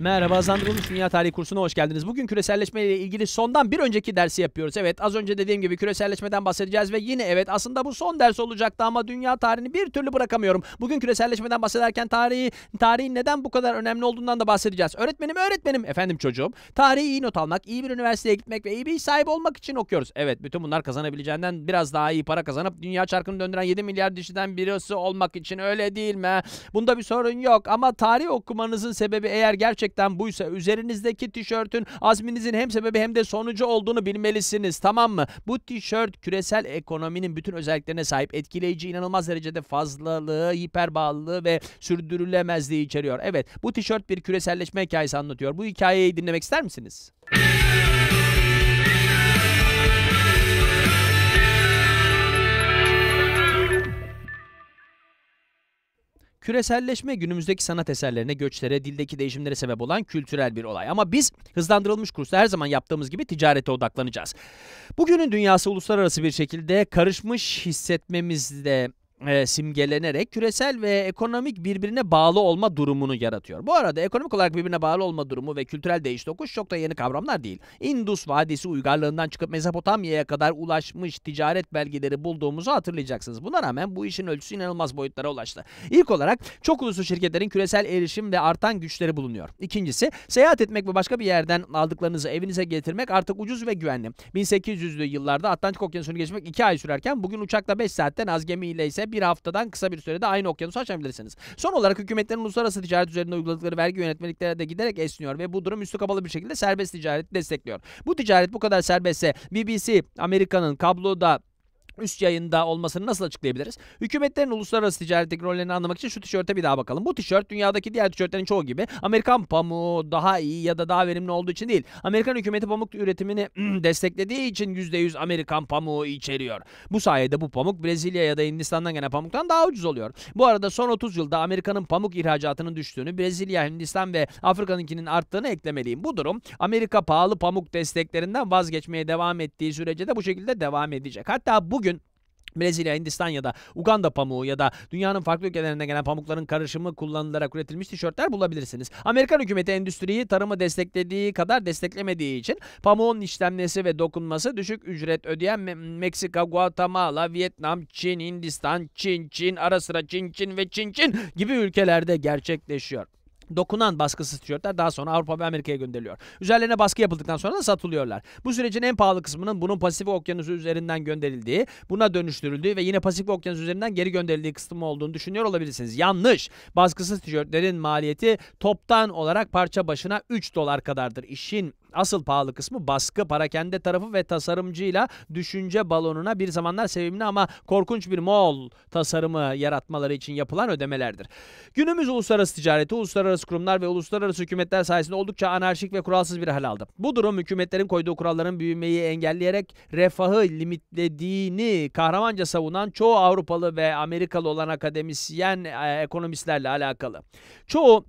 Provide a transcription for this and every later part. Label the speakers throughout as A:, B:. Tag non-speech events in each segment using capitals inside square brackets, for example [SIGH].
A: Merhaba Zandırılmış Dünya Tarihi kursuna hoş geldiniz. Bugün küreselleşme ile ilgili sondan bir önceki dersi yapıyoruz. Evet az önce dediğim gibi küreselleşmeden bahsedeceğiz ve yine evet aslında bu son ders olacaktı ama dünya tarihini bir türlü bırakamıyorum. Bugün küreselleşmeden bahsederken tarihi, tarihin neden bu kadar önemli olduğundan da bahsedeceğiz. Öğretmenim öğretmenim efendim çocuğum tarihi iyi not almak, iyi bir üniversiteye gitmek ve iyi bir iş sahibi olmak için okuyoruz. Evet bütün bunlar kazanabileceğinden biraz daha iyi para kazanıp dünya çarkını döndüren 7 milyar dişiden birisi olmak için öyle değil mi? Bunda bir sorun yok ama tarih okumanızın sebebi eğer gerçek gerçekten buysa üzerinizdeki tişörtün azminizin hem sebebi hem de sonucu olduğunu bilmelisiniz tamam mı? Bu tişört küresel ekonominin bütün özelliklerine sahip etkileyici inanılmaz derecede fazlalığı, hiper hiperbağlılığı ve sürdürülemezliği içeriyor. Evet bu tişört bir küreselleşme hikayesi anlatıyor. Bu hikayeyi dinlemek ister misiniz? Küreselleşme günümüzdeki sanat eserlerine, göçlere, dildeki değişimlere sebep olan kültürel bir olay. Ama biz hızlandırılmış kursta her zaman yaptığımız gibi ticarete odaklanacağız. Bugünün dünyası uluslararası bir şekilde karışmış hissetmemizde e, simgelenerek küresel ve ekonomik birbirine bağlı olma durumunu yaratıyor. Bu arada ekonomik olarak birbirine bağlı olma durumu ve kültürel değiş tokuş çok da yeni kavramlar değil. Indus Vadisi uygarlığından çıkıp Mezopotamya'ya kadar ulaşmış ticaret belgeleri bulduğumuzu hatırlayacaksınız. Buna rağmen bu işin ölçüsü inanılmaz boyutlara ulaştı. İlk olarak çok uluslu şirketlerin küresel erişim ve artan güçleri bulunuyor. İkincisi seyahat etmek ve başka bir yerden aldıklarınızı evinize getirmek artık ucuz ve güvenli. 1800'lü yıllarda Atlantik Okyanusu'nu geçmek 2 ay sürerken bugün uçakla 5 saatten az gemiyle ise bir haftadan kısa bir sürede aynı okyanusu aşabilirsiniz. Son olarak hükümetlerin uluslararası ticaret üzerinde uyguladıkları vergi yönetmelikleri de giderek esniyor ve bu durum üstü kapalı bir şekilde serbest ticareti destekliyor. Bu ticaret bu kadar serbestse BBC Amerika'nın kabloda üst yayında olmasını nasıl açıklayabiliriz? Hükümetlerin uluslararası ticaretteki rollerini anlamak için şu tişörte bir daha bakalım. Bu tişört dünyadaki diğer tişörtlerin çoğu gibi Amerikan pamuğu daha iyi ya da daha verimli olduğu için değil. Amerikan hükümeti pamuk üretimini [CLEARS THROAT] desteklediği için %100 Amerikan pamuğu içeriyor. Bu sayede bu pamuk Brezilya ya da Hindistan'dan gelen pamuktan daha ucuz oluyor. Bu arada son 30 yılda Amerika'nın pamuk ihracatının düştüğünü, Brezilya, Hindistan ve Afrika'nınkinin arttığını eklemeliyim. Bu durum Amerika pahalı pamuk desteklerinden vazgeçmeye devam ettiği sürece de bu şekilde devam edecek. Hatta bugün Brezilya, Hindistan ya da Uganda pamuğu ya da dünyanın farklı ülkelerinden gelen pamukların karışımı kullanılarak üretilmiş tişörtler bulabilirsiniz. Amerikan hükümeti endüstriyi tarımı desteklediği kadar desteklemediği için pamuğun işlemlesi ve dokunması düşük ücret ödeyen Meksika, Guatemala, Vietnam, Çin, Hindistan, Çin, Çin, ara sıra Çin, Çin ve Çin, Çin gibi ülkelerde gerçekleşiyor. Dokunan baskısız tişörtler daha sonra Avrupa ve Amerika'ya gönderiliyor. Üzerlerine baskı yapıldıktan sonra da satılıyorlar. Bu sürecin en pahalı kısmının bunun Pasifik Okyanusu üzerinden gönderildiği, buna dönüştürüldüğü ve yine Pasifik Okyanusu üzerinden geri gönderildiği kısmı olduğunu düşünüyor olabilirsiniz. Yanlış. Baskısız tişörtlerin maliyeti toptan olarak parça başına 3 dolar kadardır. İşin Asıl pahalı kısmı baskı, parakende tarafı ve tasarımcıyla düşünce balonuna bir zamanlar sevimli ama korkunç bir Moğol tasarımı yaratmaları için yapılan ödemelerdir. Günümüz uluslararası ticareti, uluslararası kurumlar ve uluslararası hükümetler sayesinde oldukça anarşik ve kuralsız bir hal aldı. Bu durum hükümetlerin koyduğu kuralların büyümeyi engelleyerek refahı limitlediğini kahramanca savunan çoğu Avrupalı ve Amerikalı olan akademisyen e, ekonomistlerle alakalı. Çoğu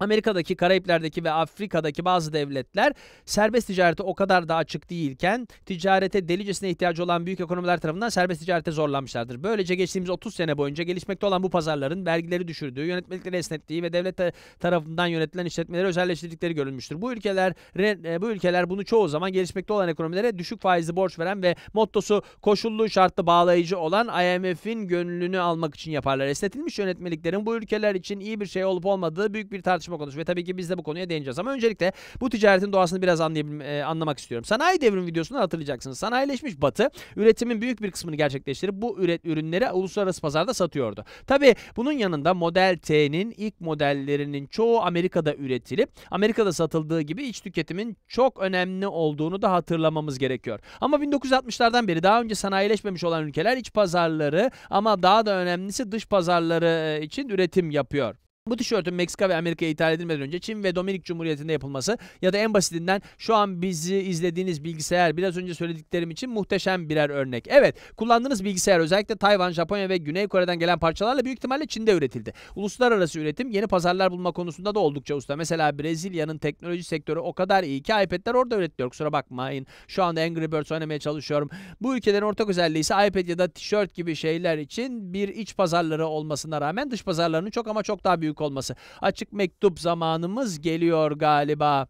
A: Amerika'daki, Karayipler'deki ve Afrika'daki bazı devletler serbest ticarete o kadar da açık değilken ticarete delicesine ihtiyacı olan büyük ekonomiler tarafından serbest ticarete zorlanmışlardır. Böylece geçtiğimiz 30 sene boyunca gelişmekte olan bu pazarların vergileri düşürdüğü, yönetmelikleri esnettiği ve devlet e, tarafından yönetilen işletmeleri özelleştirdikleri görülmüştür. Bu ülkeler e, bu ülkeler bunu çoğu zaman gelişmekte olan ekonomilere düşük faizli borç veren ve mottosu koşullu şartlı bağlayıcı olan IMF'in gönlünü almak için yaparlar. Esnetilmiş yönetmeliklerin bu ülkeler için iyi bir şey olup olmadığı büyük bir tartışma tartışma konusu ve tabii ki biz de bu konuya değineceğiz. Ama öncelikle bu ticaretin doğasını biraz e, anlamak istiyorum. Sanayi devrim videosunu hatırlayacaksınız. Sanayileşmiş batı üretimin büyük bir kısmını gerçekleştirip bu üret ürünleri uluslararası pazarda satıyordu. Tabii bunun yanında Model T'nin ilk modellerinin çoğu Amerika'da üretilip Amerika'da satıldığı gibi iç tüketimin çok önemli olduğunu da hatırlamamız gerekiyor. Ama 1960'lardan beri daha önce sanayileşmemiş olan ülkeler iç pazarları ama daha da önemlisi dış pazarları e, için üretim yapıyor. Bu tişörtün Meksika ve Amerika'ya ithal edilmeden önce Çin ve Dominik Cumhuriyeti'nde yapılması ya da en basitinden şu an bizi izlediğiniz bilgisayar biraz önce söylediklerim için muhteşem birer örnek. Evet kullandığınız bilgisayar özellikle Tayvan, Japonya ve Güney Kore'den gelen parçalarla büyük ihtimalle Çin'de üretildi. Uluslararası üretim yeni pazarlar bulma konusunda da oldukça usta. Mesela Brezilya'nın teknoloji sektörü o kadar iyi ki iPad'ler orada üretiliyor. Kusura bakmayın. Şu anda Angry Birds oynamaya çalışıyorum. Bu ülkelerin ortak özelliği ise iPad ya da tişört gibi şeyler için bir iç pazarları olmasına rağmen dış pazarlarının çok ama çok daha büyük olması. Açık mektup zamanımız geliyor galiba.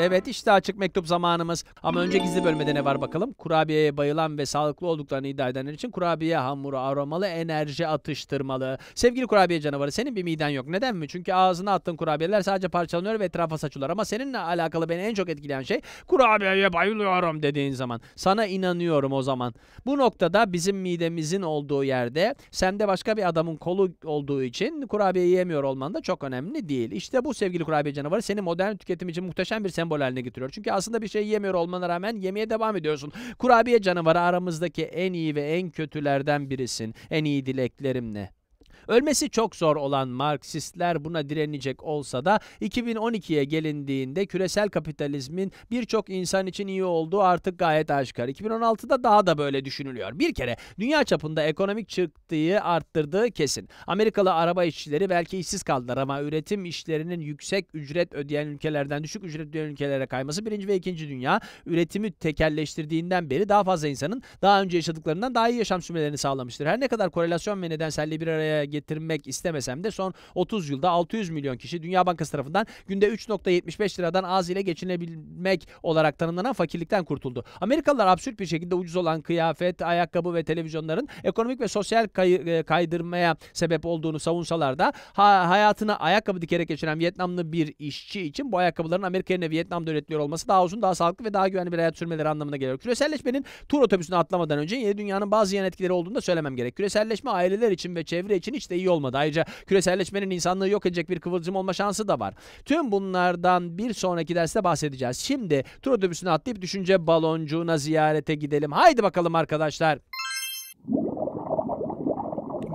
A: Evet işte açık mektup zamanımız. Ama önce gizli bölmede ne var bakalım? Kurabiyeye bayılan ve sağlıklı olduklarını iddia edenler için kurabiye hamuru aromalı enerji atıştırmalı. Sevgili kurabiye canavarı senin bir miden yok. Neden mi? Çünkü ağzına attığın kurabiyeler sadece parçalanıyor ve etrafa saçılıyor. Ama seninle alakalı beni en çok etkileyen şey kurabiyeye bayılıyorum dediğin zaman. Sana inanıyorum o zaman. Bu noktada bizim midemizin olduğu yerde sende başka bir adamın kolu olduğu için kurabiye yiyemiyor olman da çok önemli değil. İşte bu sevgili kurabiye canavarı senin modern tüketim için muhteşem bir sembol sembol haline getiriyor. Çünkü aslında bir şey yemiyor olmana rağmen yemeye devam ediyorsun. Kurabiye canavarı aramızdaki en iyi ve en kötülerden birisin. En iyi dileklerimle. Ölmesi çok zor olan Marksistler buna direnecek olsa da 2012'ye gelindiğinde küresel kapitalizmin birçok insan için iyi olduğu artık gayet aşikar. 2016'da daha da böyle düşünülüyor. Bir kere dünya çapında ekonomik çıktığı arttırdığı kesin. Amerikalı araba işçileri belki işsiz kaldılar ama üretim işlerinin yüksek ücret ödeyen ülkelerden düşük ücret ödeyen ülkelere kayması birinci ve ikinci dünya üretimi tekelleştirdiğinden beri daha fazla insanın daha önce yaşadıklarından daha iyi yaşam sürmelerini sağlamıştır. Her ne kadar korelasyon ve nedenselliği bir araya getirmek istemesem de son 30 yılda 600 milyon kişi Dünya Bankası tarafından günde 3.75 liradan az ile geçinebilmek olarak tanımlanan fakirlikten kurtuldu. Amerikalılar absürt bir şekilde ucuz olan kıyafet, ayakkabı ve televizyonların ekonomik ve sosyal kay- e, kaydırmaya sebep olduğunu savunsalar da ha- hayatına ayakkabı dikerek geçiren Vietnamlı bir işçi için bu ayakkabıların Amerika'nın yerine Vietnam'da üretiliyor olması daha uzun, daha sağlıklı ve daha güvenli bir hayat sürmeleri anlamına geliyor. Küreselleşmenin tur otobüsüne atlamadan önce yeni dünyanın bazı yan etkileri olduğunu da söylemem gerek. Küreselleşme aileler için ve çevre için hiç de iyi olmadı. Ayrıca küreselleşmenin insanlığı yok edecek bir kıvılcım olma şansı da var. Tüm bunlardan bir sonraki derste bahsedeceğiz. Şimdi tur otobüsüne atlayıp düşünce baloncuğuna ziyarete gidelim. Haydi bakalım arkadaşlar.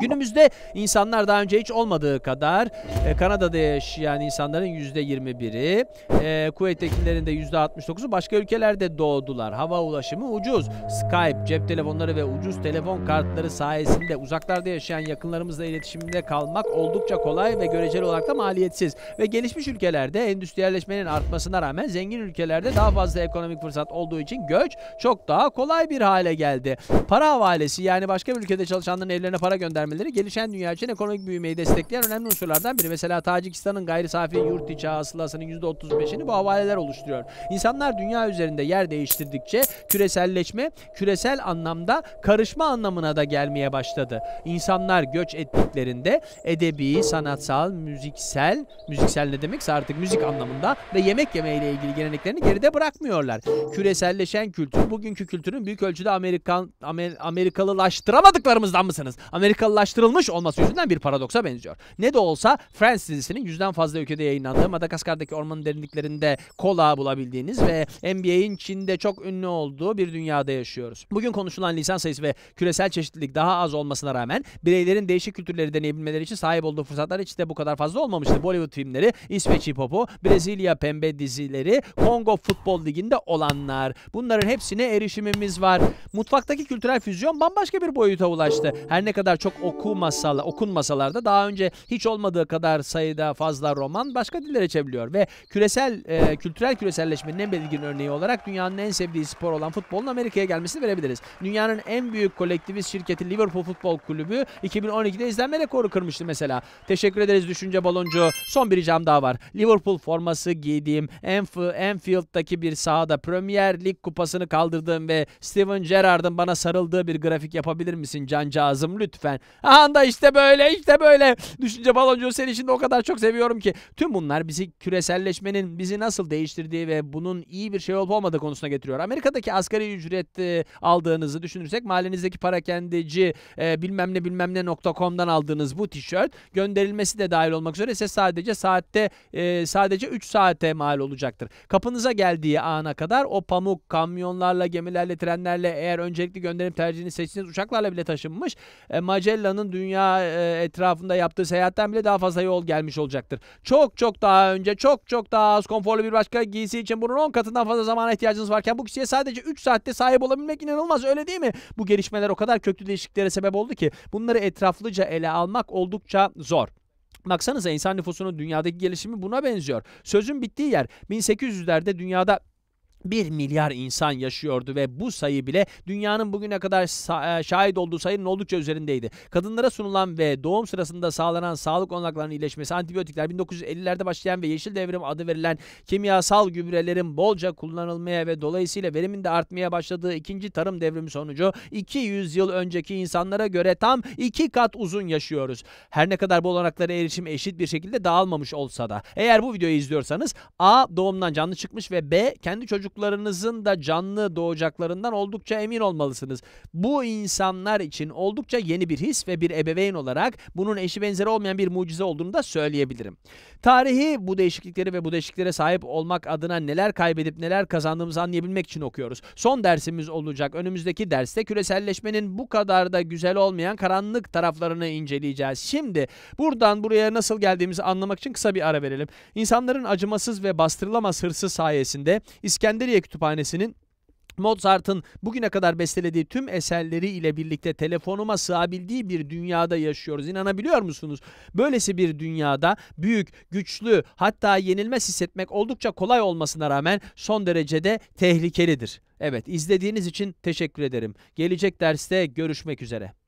A: Günümüzde insanlar daha önce hiç olmadığı kadar e, Kanada'da yaşayan insanların %21'i, e, Kuveyt'tekilerin de %69'u başka ülkelerde doğdular. Hava ulaşımı ucuz. Skype, cep telefonları ve ucuz telefon kartları sayesinde uzaklarda yaşayan yakınlarımızla iletişimde kalmak oldukça kolay ve göreceli olarak da maliyetsiz. Ve gelişmiş ülkelerde endüstriyelleşmenin artmasına rağmen zengin ülkelerde daha fazla ekonomik fırsat olduğu için göç çok daha kolay bir hale geldi. Para havalesi yani başka bir ülkede çalışanların evlerine para göndermesi düzenlemeleri gelişen dünya için ekonomik büyümeyi destekleyen önemli unsurlardan biri. Mesela Tacikistan'ın gayri safi yurt içi hasılasının %35'ini bu havaleler oluşturuyor. İnsanlar dünya üzerinde yer değiştirdikçe küreselleşme küresel anlamda karışma anlamına da gelmeye başladı. İnsanlar göç ettiklerinde edebi, sanatsal, müziksel, müziksel ne demekse artık müzik anlamında ve yemek yemeyle ilgili geleneklerini geride bırakmıyorlar. Küreselleşen kültür bugünkü kültürün büyük ölçüde Amerikan Amer, Amerikalılaştıramadıklarımızdan mısınız? Amerikalı kutsallaştırılmış olması yüzünden bir paradoksa benziyor. Ne de olsa Friends dizisinin yüzden fazla ülkede yayınlandığı Madagaskar'daki ormanın derinliklerinde kola bulabildiğiniz ve NBA'in Çin'de çok ünlü olduğu bir dünyada yaşıyoruz. Bugün konuşulan lisan sayısı ve küresel çeşitlilik daha az olmasına rağmen bireylerin değişik kültürleri deneyebilmeleri için sahip olduğu fırsatlar hiç de bu kadar fazla olmamıştı. Bollywood filmleri, İsveç hip hopu, Brezilya pembe dizileri, Kongo futbol liginde olanlar. Bunların hepsine erişimimiz var. Mutfaktaki kültürel füzyon bambaşka bir boyuta ulaştı. Her ne kadar çok okumasa, okunmasalar da daha önce hiç olmadığı kadar sayıda fazla roman başka dillere çevriliyor ve küresel e, kültürel küreselleşmenin en belirgin örneği olarak dünyanın en sevdiği spor olan futbolun Amerika'ya gelmesini verebiliriz. Dünyanın en büyük kolektivist şirketi Liverpool Futbol Kulübü 2012'de izlenme rekoru kırmıştı mesela. Teşekkür ederiz düşünce baloncu. Son bir ricam daha var. Liverpool forması giydiğim Enf Enfield'daki bir sahada Premier Lig kupasını kaldırdığım ve Steven Gerrard'ın bana sarıldığı bir grafik yapabilir misin cancağızım lütfen. Aha da işte böyle işte böyle. Düşünce baloncuğu senin için o kadar çok seviyorum ki. Tüm bunlar bizi küreselleşmenin bizi nasıl değiştirdiği ve bunun iyi bir şey olup olmadığı konusuna getiriyor. Amerika'daki asgari ücret e, aldığınızı düşünürsek mahallenizdeki parakendici e, bilmem ne bilmem ne nokta com'dan aldığınız bu tişört gönderilmesi de dahil olmak üzere size sadece saatte e, sadece 3 saate mal olacaktır. Kapınıza geldiği ana kadar o pamuk kamyonlarla gemilerle trenlerle eğer öncelikli gönderim tercihini seçtiğiniz uçaklarla bile taşınmış e, Magella Magella'nın dünya e, etrafında yaptığı seyahatten bile daha fazla yol gelmiş olacaktır. Çok çok daha önce çok çok daha az konforlu bir başka giysi için bunun 10 katından fazla zamana ihtiyacınız varken bu kişiye sadece 3 saatte sahip olabilmek inanılmaz öyle değil mi? Bu gelişmeler o kadar köklü değişikliklere sebep oldu ki bunları etraflıca ele almak oldukça zor. Baksanıza insan nüfusunun dünyadaki gelişimi buna benziyor. Sözün bittiği yer 1800'lerde dünyada 1 milyar insan yaşıyordu ve bu sayı bile dünyanın bugüne kadar e, şahit olduğu sayının oldukça üzerindeydi. Kadınlara sunulan ve doğum sırasında sağlanan sağlık olanaklarının iyileşmesi, antibiyotikler 1950'lerde başlayan ve yeşil devrim adı verilen kimyasal gübrelerin bolca kullanılmaya ve dolayısıyla verimin de artmaya başladığı ikinci tarım devrimi sonucu 200 yıl önceki insanlara göre tam iki kat uzun yaşıyoruz. Her ne kadar bu olanaklara erişim eşit bir şekilde dağılmamış olsa da. Eğer bu videoyu izliyorsanız A. Doğumdan canlı çıkmış ve B. Kendi çocuk çocuklarınızın da canlı doğacaklarından oldukça emin olmalısınız. Bu insanlar için oldukça yeni bir his ve bir ebeveyn olarak bunun eşi benzeri olmayan bir mucize olduğunu da söyleyebilirim. Tarihi bu değişiklikleri ve bu değişikliklere sahip olmak adına neler kaybedip neler kazandığımızı anlayabilmek için okuyoruz. Son dersimiz olacak. Önümüzdeki derste küreselleşmenin bu kadar da güzel olmayan karanlık taraflarını inceleyeceğiz. Şimdi buradan buraya nasıl geldiğimizi anlamak için kısa bir ara verelim. İnsanların acımasız ve bastırılamaz hırsı sayesinde İskender İskenderiye Kütüphanesi'nin Mozart'ın bugüne kadar bestelediği tüm eserleri ile birlikte telefonuma sığabildiği bir dünyada yaşıyoruz. İnanabiliyor musunuz? Böylesi bir dünyada büyük, güçlü, hatta yenilmez hissetmek oldukça kolay olmasına rağmen son derecede tehlikelidir. Evet, izlediğiniz için teşekkür ederim. Gelecek derste görüşmek üzere.